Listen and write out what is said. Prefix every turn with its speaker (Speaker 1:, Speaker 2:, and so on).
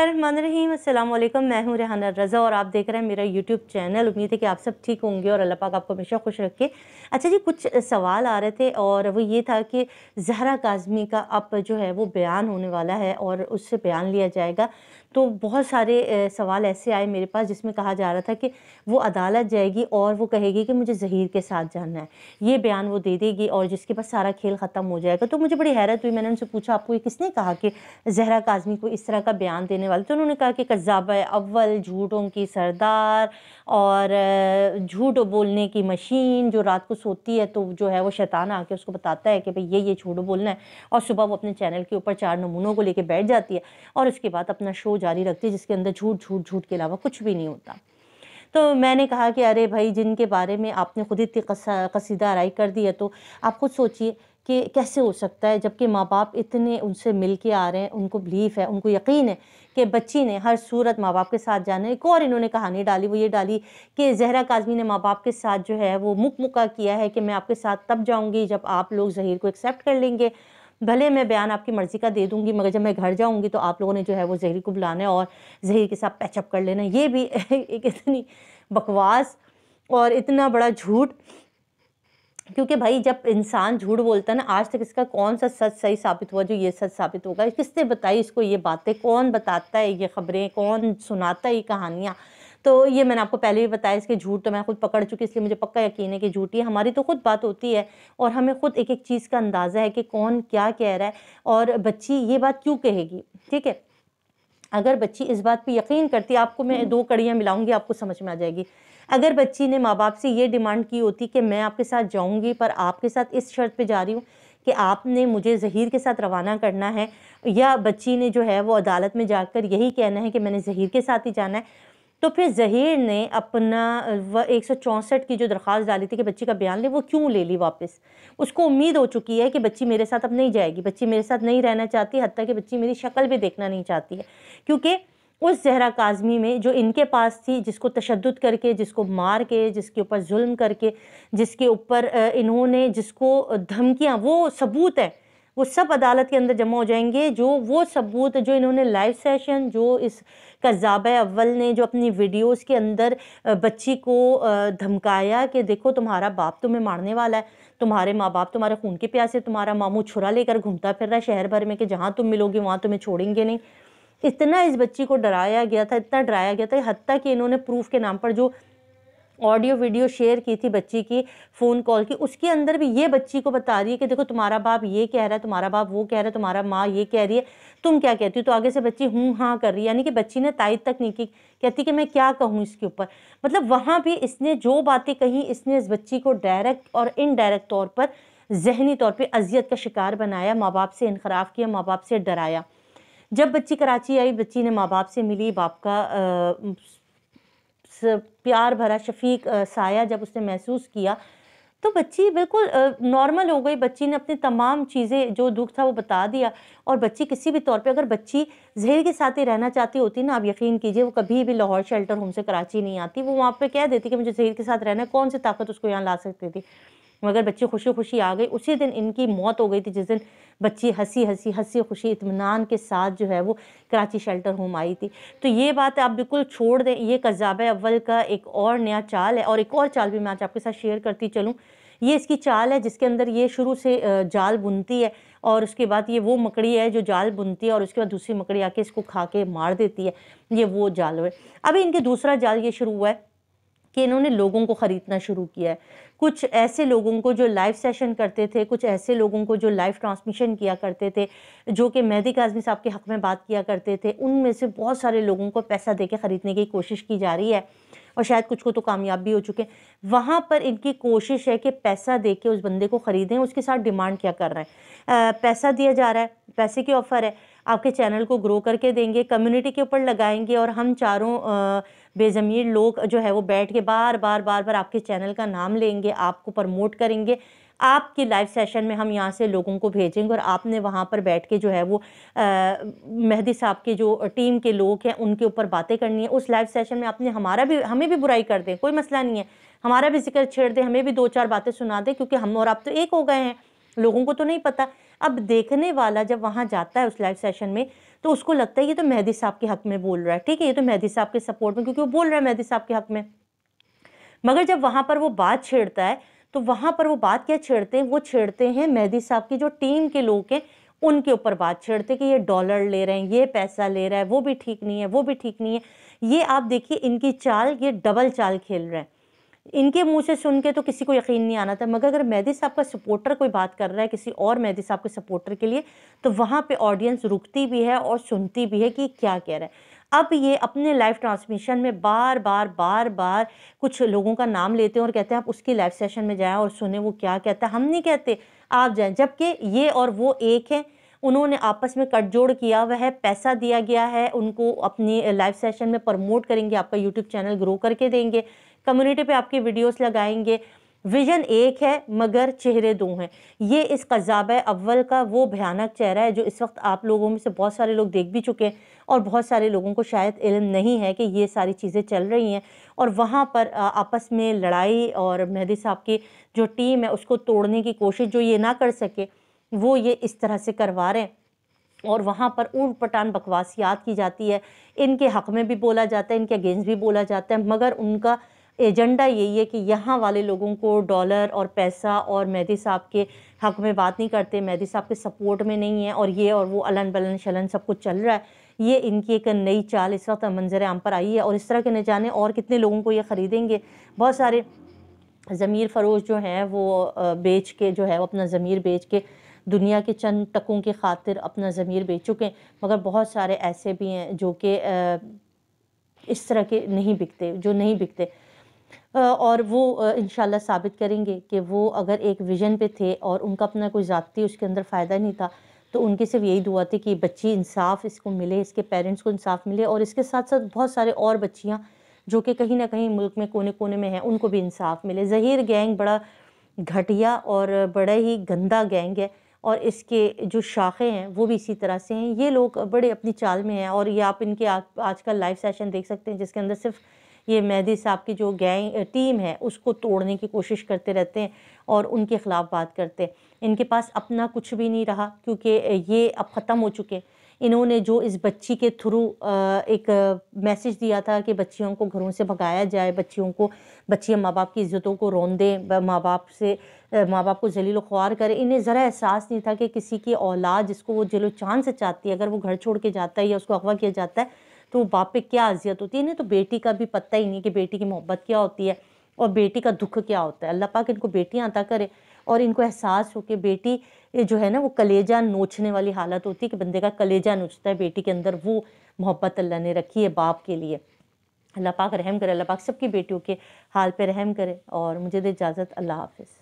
Speaker 1: रहीम अस्सलाम वालेकुम मैं हूं रेहाना रज़ा और आप देख रहे हैं मेरा यूट्यूब चैनल उम्मीद है कि आप सब ठीक होंगे और अल्लाह पाक आपको हमेशा खुश रखे अच्छा जी कुछ सवाल आ रहे थे और वो ये था कि जहरा काजमी का अब जो है वो बयान होने वाला है और उससे बयान लिया जाएगा तो बहुत सारे सवाल ऐसे आए मेरे पास जिसमें कहा जा रहा था कि वो अदालत जाएगी और वो कहेगी कि मुझे जहीर के साथ जाना है ये बयान वो दे देगी और जिसके पास सारा खेल ख़त्म हो जाएगा तो मुझे बड़ी हैरत हुई मैंने उनसे पूछा आपको ये किसने कहा कि जहरा काजमी को इस तरह का बयान देने करने वाले तो उन्होंने कहा कि कज़ाब अव्वल झूठों की सरदार और झूठ बोलने की मशीन जो रात को सोती है तो जो है वो शैतान आके उसको बताता है कि भाई ये ये झूठ बोलना है और सुबह वो अपने चैनल के ऊपर चार नमूनों को लेके बैठ जाती है और उसके बाद अपना शो जारी रखती है जिसके अंदर झूठ झूठ झूठ के अलावा कुछ भी नहीं होता तो मैंने कहा कि अरे भाई जिनके बारे में आपने खुद इतनी कसीदा राय कर दी है तो आप खुद सोचिए कि कैसे हो सकता है जबकि माँ बाप इतने उनसे मिल के आ रहे हैं उनको बिलीफ है उनको यकीन है कि बच्ची ने हर सूरत माँ बाप के साथ जाना एक और इन्होंने कहानी डाली वो ये डाली कि जहरा काजमी ने माँ बाप के साथ जो है वो मुक मुका किया है कि मैं आपके साथ तब जाऊँगी जब आप लोग जहीर को एक्सेप्ट कर लेंगे भले मैं बयान आपकी मर्ज़ी का दे दूँगी मगर जब मैं घर जाऊँगी तो आप लोगों ने जो है वो जहरी को बुलाना है और जहरी के साथ पैचअप कर लेना ये भी एक इतनी बकवास और इतना बड़ा झूठ क्योंकि भाई जब इंसान झूठ बोलता है ना आज तक इसका कौन सा सच सही साबित हुआ जो ये सच साबित होगा किसने बताई इसको ये बातें कौन बताता है ये खबरें कौन सुनाता है ये कहानियाँ तो ये मैंने आपको पहले भी बताया इसके झूठ तो मैं खुद पकड़ चुकी इसलिए मुझे पक्का यकीन है कि झूठी हमारी तो खुद बात होती है और हमें खुद एक एक चीज़ का अंदाज़ा है कि कौन क्या कह रहा है और बच्ची ये बात क्यों कहेगी ठीक है अगर बच्ची इस बात पे यकीन करती आपको मैं हम्म। दो कड़ियाँ मिलाऊंगी आपको समझ में आ जाएगी अगर बच्ची ने माँ बाप से ये डिमांड की होती कि मैं आपके साथ जाऊँगी पर आपके साथ इस शर्त पे जा रही हूँ कि आपने मुझे जहीर के साथ रवाना करना है या बच्ची ने जो है वो अदालत में जाकर यही कहना है कि मैंने जहीर के साथ ही जाना है तो फिर जहीर ने अपना वह एक सौ चौंसठ की जो दरख्वास्त डाली थी कि बच्ची का बयान ले वो क्यों ले ली वापस उसको उम्मीद हो चुकी है कि बच्ची मेरे साथ अब नहीं जाएगी बच्ची मेरे साथ नहीं रहना चाहती हती कि बच्ची मेरी शक्ल भी देखना नहीं चाहती है क्योंकि उस जहरा काजमी में जो इनके पास थी जिसको तशद करके जिसको मार के जिसके ऊपर जुल्म करके जिसके ऊपर इन्होंने जिसको धमकियाँ वो सबूत है वो सब अदालत के अंदर जमा हो जाएंगे जो वो सबूत जो इन्होंने लाइव सेशन जो इस कज़ाब अव्वल ने जो अपनी वीडियोस के अंदर बच्ची को धमकाया कि देखो तुम्हारा बाप तुम्हें मारने वाला है तुम्हारे माँ बाप तुम्हारे खून के प्यासे तुम्हारा मामू छुरा लेकर घूमता फिर रहा है शहर भर में कि जहाँ तुम मिलोगे वहाँ तुम्हें छोड़ेंगे नहीं इतना इस बच्ची को डराया गया था इतना डराया गया था हती कि इन्होंने प्रूफ के नाम पर जो ऑडियो वीडियो शेयर की थी बच्ची की फ़ोन कॉल की उसके अंदर भी ये बच्ची को बता रही है कि देखो तुम्हारा बाप ये कह रहा है तुम्हारा बाप वो कह रहा है तुम्हारा माँ ये कह रही है तुम क्या कहती हो तो आगे से बच्ची हूँ हाँ कर रही है यानी कि बच्ची ने ताइ तक नहीं की कहती कि मैं क्या कहूँ इसके ऊपर मतलब वहाँ भी इसने जो बातें कही इसने इस बच्ची को डायरेक्ट और इनडायरेक्ट तौर पर जहनी तौर पर अजियत का शिकार बनाया माँ बाप से इनखराफ किया माँ बाप से डराया जब बच्ची कराची आई बच्ची ने माँ बाप से मिली बाप का प्यार भरा शफीक साया जब उसने महसूस किया तो बच्ची बिल्कुल नॉर्मल हो गई बच्ची ने अपनी तमाम चीज़ें जो दुख था वो बता दिया और बच्ची किसी भी तौर पे अगर बच्ची जहर के साथ ही रहना चाहती होती ना आप यकीन कीजिए वो कभी भी लाहौर शेल्टर होम से कराची नहीं आती वो वहाँ पे कह देती कि मुझे जहर के साथ रहना है कौन सी ताकत उसको यहाँ ला सकती थी मगर बच्चे खुशी खुशी आ गए उसी दिन इनकी मौत हो गई थी जिस दिन बच्ची हंसी हंसी हंसी खुशी इतमान के साथ जो है वो कराची शेल्टर होम आई थी तो ये बात आप बिल्कुल छोड़ दें ये कज़ाब अव्वल का एक और नया चाल है और एक और चाल भी मैं आज आपके साथ शेयर करती चलूँ ये इसकी चाल है जिसके अंदर ये शुरू से जाल बुनती है और उसके बाद ये वो मकड़ी है जो जाल बुनती है और उसके बाद दूसरी मकड़ी आके इसको खा के मार देती है ये वो जाल है अभी इनके दूसरा जाल ये शुरू हुआ है कि इन्होंने लोगों को ख़रीदना शुरू किया है कुछ ऐसे लोगों को जो लाइव सेशन करते थे कुछ ऐसे लोगों को जो लाइव ट्रांसमिशन किया करते थे जो कि मेहदी काजमी साहब के हक़ में बात किया करते थे उनमें से बहुत सारे लोगों को पैसा दे ख़रीदने की कोशिश की जा रही है और शायद कुछ को तो कामयाब भी हो चुके हैं वहाँ पर इनकी कोशिश है कि पैसा दे के उस बंदे को ख़रीदें उसके साथ डिमांड क्या कर रहे हैं पैसा दिया जा रहा है पैसे की ऑफ़र है आपके चैनल को ग्रो करके देंगे कम्युनिटी के ऊपर लगाएंगे और हम चारों बेज़मीर लोग जो है वो बैठ के बार बार बार बार आपके चैनल का नाम लेंगे आपको प्रमोट करेंगे आपकी लाइव सेशन में हम यहाँ से लोगों को भेजेंगे और आपने वहाँ पर बैठ के जो है वो मेहदी साहब के जो टीम के लोग हैं उनके ऊपर बातें करनी है उस लाइव सेशन में आपने हमारा भी हमें भी बुराई कर दें कोई मसला नहीं है हमारा भी जिक्र छेड़ दें हमें भी दो चार बातें सुना दें क्योंकि हम और आप तो एक हो गए हैं लोगों को तो नहीं पता अब देखने वाला जब वहाँ जाता है उस लाइव सेशन में तो उसको लगता है ये तो मेहदी साहब के हक में बोल रहा है ठीक है ये तो मेहदी साहब के सपोर्ट में क्योंकि वो बोल रहा है मेहदी साहब के हक में मगर जब वहाँ पर वो बात छेड़ता है तो वहाँ पर वो बात क्या छेड़ते हैं वो छेड़ते हैं मेहदी साहब की जो टीम के लोग हैं उनके ऊपर बात छेड़ते कि ये डॉलर ले रहे हैं ये पैसा ले रहा है वो भी ठीक नहीं है वो भी ठीक नहीं है ये आप देखिए इनकी चाल ये डबल चाल खेल रहे हैं इनके मुंह से सुन के तो किसी को यकीन नहीं आना था मगर अगर मेहदी साहब का सपोर्टर कोई बात कर रहा है किसी और मेहदी साहब के सपोर्टर के लिए तो वहाँ पे ऑडियंस रुकती भी है और सुनती भी है कि क्या कह रहा है अब ये अपने लाइव ट्रांसमिशन में बार बार बार बार कुछ लोगों का नाम लेते हैं और कहते हैं आप उसकी लाइव सेशन में जाएँ और सुने वो क्या कहता है हम नहीं कहते आप जाएँ जबकि ये और वो एक हैं उन्होंने आपस में कटजोड़ किया वह है पैसा दिया गया है उनको अपनी लाइव सेशन में प्रमोट करेंगे आपका यूट्यूब चैनल ग्रो करके देंगे कम्युनिटी पे आपकी वीडियोस लगाएंगे विजन एक है मगर चेहरे दो हैं ये इस कज़ाब अव्वल का वो भयानक चेहरा है जो इस वक्त आप लोगों में से बहुत सारे लोग देख भी चुके हैं और बहुत सारे लोगों को शायद इल्म नहीं है कि ये सारी चीज़ें चल रही हैं और वहाँ पर आपस में लड़ाई और मेहदी साहब की जो टीम है उसको तोड़ने की कोशिश जो ये ना कर सके वो ये इस तरह से करवा रहे हैं और वहाँ पर ऊट पटान बकवासियात की जाती है इनके हक़ में भी बोला जाता है इनके अगेंस्ट भी बोला जाता है मगर उनका एजेंडा यही है कि यहाँ वाले लोगों को डॉलर और पैसा और मेहदी साहब के हक में बात नहीं करते मेहदी साहब के सपोर्ट में नहीं है और ये और वो अलन बलन शलन सब कुछ चल रहा है ये इनकी एक नई चाल इस वक्त मंजर आम पर आई है और इस तरह के न जाने और कितने लोगों को ये ख़रीदेंगे बहुत सारे ज़मीर फरोश जो हैं वो बेच के जो है वो अपना ज़मीर बेच के दुनिया के चंद टकों की खातिर अपना ज़मीर बेच चुके हैं मगर बहुत सारे ऐसे भी हैं जो कि इस तरह के नहीं बिकते जो नहीं बिकते और वो इन साबित करेंगे कि वो अगर एक विजन पे थे और उनका अपना कोई ज़्यादती उसके अंदर फ़ायदा नहीं था तो उनकी सिर्फ यही दुआ थी कि बच्ची इंसाफ इसको मिले इसके पेरेंट्स को इंसाफ मिले और इसके साथ साथ बहुत सारे और बच्चियाँ जो कि कहीं ना कहीं मुल्क में कोने कोने में हैं उनको भी इंसाफ मिले जहीर गैंग बड़ा घटिया और बड़ा ही गंदा गैंग है और इसके जो शाखें हैं वो भी इसी तरह से हैं ये लोग बड़े अपनी चाल में हैं और ये आप इनके आजकल लाइव सेशन देख सकते हैं जिसके अंदर सिर्फ ये मेहदी साहब की जो गैंग टीम है उसको तोड़ने की कोशिश करते रहते हैं और उनके ख़िलाफ़ बात करते हैं इनके पास अपना कुछ भी नहीं रहा क्योंकि ये अब ख़त्म हो चुके इन्होंने जो इस बच्ची के थ्रू एक मैसेज दिया था कि बच्चियों को घरों से भगाया जाए बच्चियों को बच्चियाँ माँ बाप की इज़्ज़तों को रोन दें माँ बाप से माँ बाप को जलील ख्वार करें इन्हें ज़रा एहसास नहीं था कि किसी की औलाद जिसको वो जलो चांद से चाहती है अगर वो घर छोड़ के जाता है या उसको अगवा किया जाता है तो बाप पे क्या अजियत होती है इन्हें तो बेटी का भी पता ही नहीं कि बेटी की मोहब्बत क्या होती है और बेटी का दुख क्या होता है अल्लाह पाक इनको बेटियाँ अता करे और इनको एहसास हो कि बेटी जो है ना वो कलेजा नोचने वाली हालत होती है कि बंदे का कलेजा नोचता है बेटी के अंदर वो मोहब्बत अल्लाह ने रखी है बाप के लिए अल्लाह पाक रहम करे अल्लाह पाक सबकी बेटियों के हाल पे रहम करे और मुझे दे इजाज़त अल्लाह हाफिज़